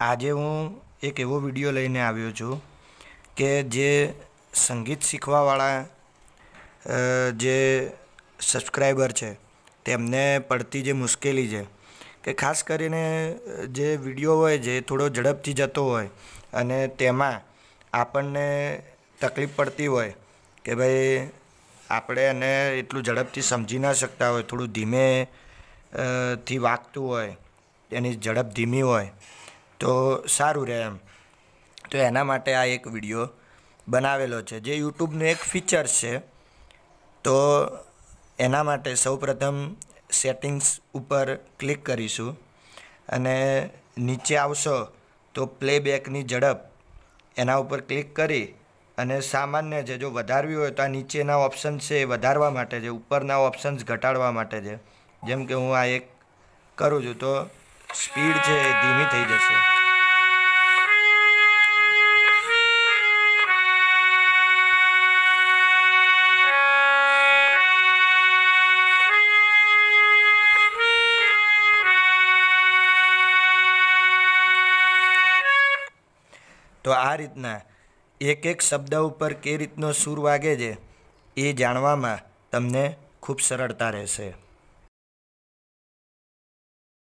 આજે હું એક એવો વિડીયો લઈને આવ્યો છું કે જે સંગીત શીખવાવાળા જે સબસ્ક્રાઈબર છે તેમને પડતી જે મુશ્કેલી છે કે ખાસ કરીને જે વિડીયો હોય જે થોડો ઝડપથી જતો હોય અને તેમાં આપણને તકલીફ પડતી હોય કે ભાઈ આપણે એને એટલું ઝડપથી સમજી ના શકતા હોય થોડું ધીમે થી વાગતું હોય એની ઝડપ ધીમી હોય તો સારું રહે એમ તો એના માટે આ એક વિડીયો બનાવેલો છે જે યુટ્યુબનું એક ફીચર છે તો એના માટે સૌપ્રથમ સેટિંગ્સ ઉપર ક્લિક કરીશું અને નીચે આવશો તો પ્લેબેકની ઝડપ એના ઉપર ક્લિક કરી અને સામાન્ય છે જો વધારવી હોય તો આ નીચેના ઓપ્શન છે એ વધારવા માટે છે ઉપરના ઓપ્શન્સ ઘટાડવા માટે છે જેમ કે હું આ એક કરું છું તો સ્પીડ છે એ ધીમી થઈ જશે તો આ રીતના એક એક શબ્દ ઉપર કે રીતનો સૂર વાગે છે એ જાણવામાં તમને ખૂબ સરળતા રહેશે